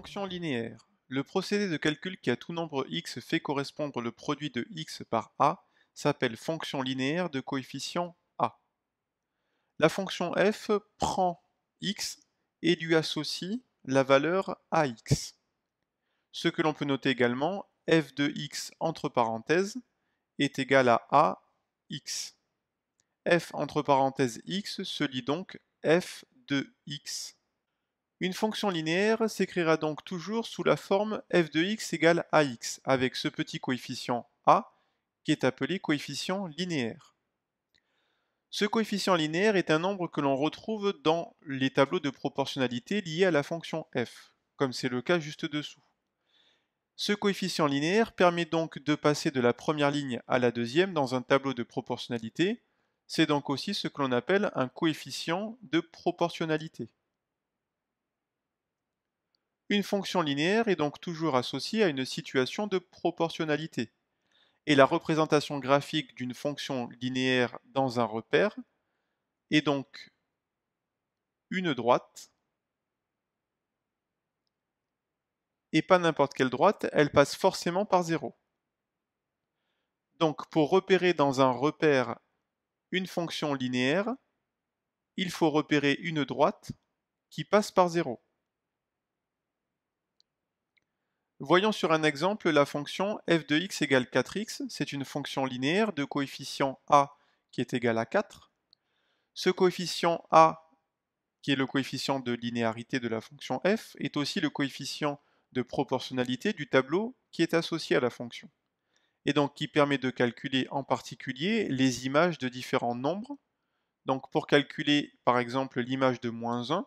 fonction linéaire. Le procédé de calcul qui à tout nombre x fait correspondre le produit de x par a s'appelle fonction linéaire de coefficient a. La fonction f prend x et lui associe la valeur ax. Ce que l'on peut noter également, f de x entre parenthèses est égal à ax. f entre parenthèses x se lit donc f de x. Une fonction linéaire s'écrira donc toujours sous la forme f de x égale ax, avec ce petit coefficient a, qui est appelé coefficient linéaire. Ce coefficient linéaire est un nombre que l'on retrouve dans les tableaux de proportionnalité liés à la fonction f, comme c'est le cas juste dessous. Ce coefficient linéaire permet donc de passer de la première ligne à la deuxième dans un tableau de proportionnalité, c'est donc aussi ce que l'on appelle un coefficient de proportionnalité. Une fonction linéaire est donc toujours associée à une situation de proportionnalité, et la représentation graphique d'une fonction linéaire dans un repère est donc une droite, et pas n'importe quelle droite, elle passe forcément par zéro. Donc pour repérer dans un repère une fonction linéaire, il faut repérer une droite qui passe par zéro. Voyons sur un exemple la fonction f de x égale 4x. C'est une fonction linéaire de coefficient a qui est égal à 4. Ce coefficient a, qui est le coefficient de linéarité de la fonction f, est aussi le coefficient de proportionnalité du tableau qui est associé à la fonction, et donc qui permet de calculer en particulier les images de différents nombres. Donc pour calculer par exemple l'image de moins 1,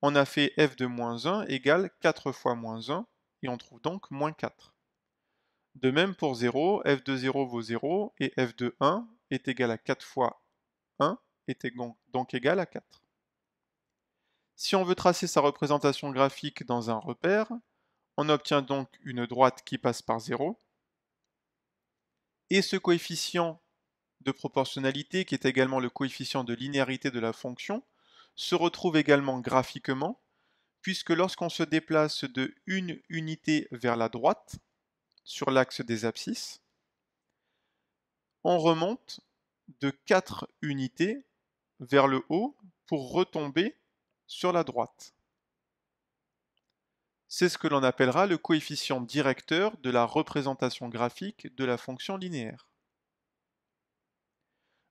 on a fait f de moins 1 égale 4 fois moins 1, et on trouve donc moins 4. De même pour 0, f de 0 vaut 0 et f de 1 est égal à 4 fois 1 est donc égal à 4. Si on veut tracer sa représentation graphique dans un repère, on obtient donc une droite qui passe par 0, et ce coefficient de proportionnalité, qui est également le coefficient de linéarité de la fonction, se retrouve également graphiquement puisque lorsqu'on se déplace de une unité vers la droite, sur l'axe des abscisses, on remonte de 4 unités vers le haut pour retomber sur la droite. C'est ce que l'on appellera le coefficient directeur de la représentation graphique de la fonction linéaire.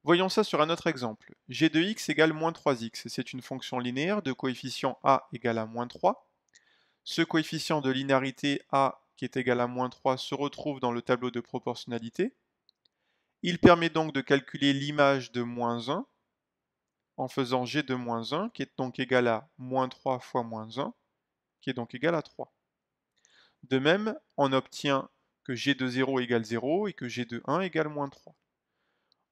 Voyons ça sur un autre exemple. g de x égale moins 3x, c'est une fonction linéaire de coefficient a égale à moins 3. Ce coefficient de linéarité a qui est égal à moins 3 se retrouve dans le tableau de proportionnalité. Il permet donc de calculer l'image de moins 1 en faisant g de moins 1 qui est donc égal à moins 3 fois moins 1 qui est donc égal à 3. De même, on obtient que g de 0 égale 0 et que g de 1 égale moins 3.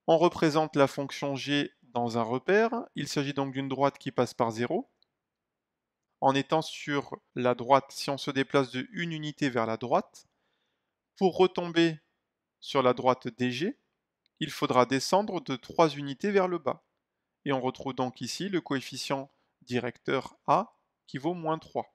On représente la fonction g dans un repère. Il s'agit donc d'une droite qui passe par 0. En étant sur la droite, si on se déplace de une unité vers la droite, pour retomber sur la droite DG, il faudra descendre de 3 unités vers le bas. Et on retrouve donc ici le coefficient directeur A qui vaut moins 3.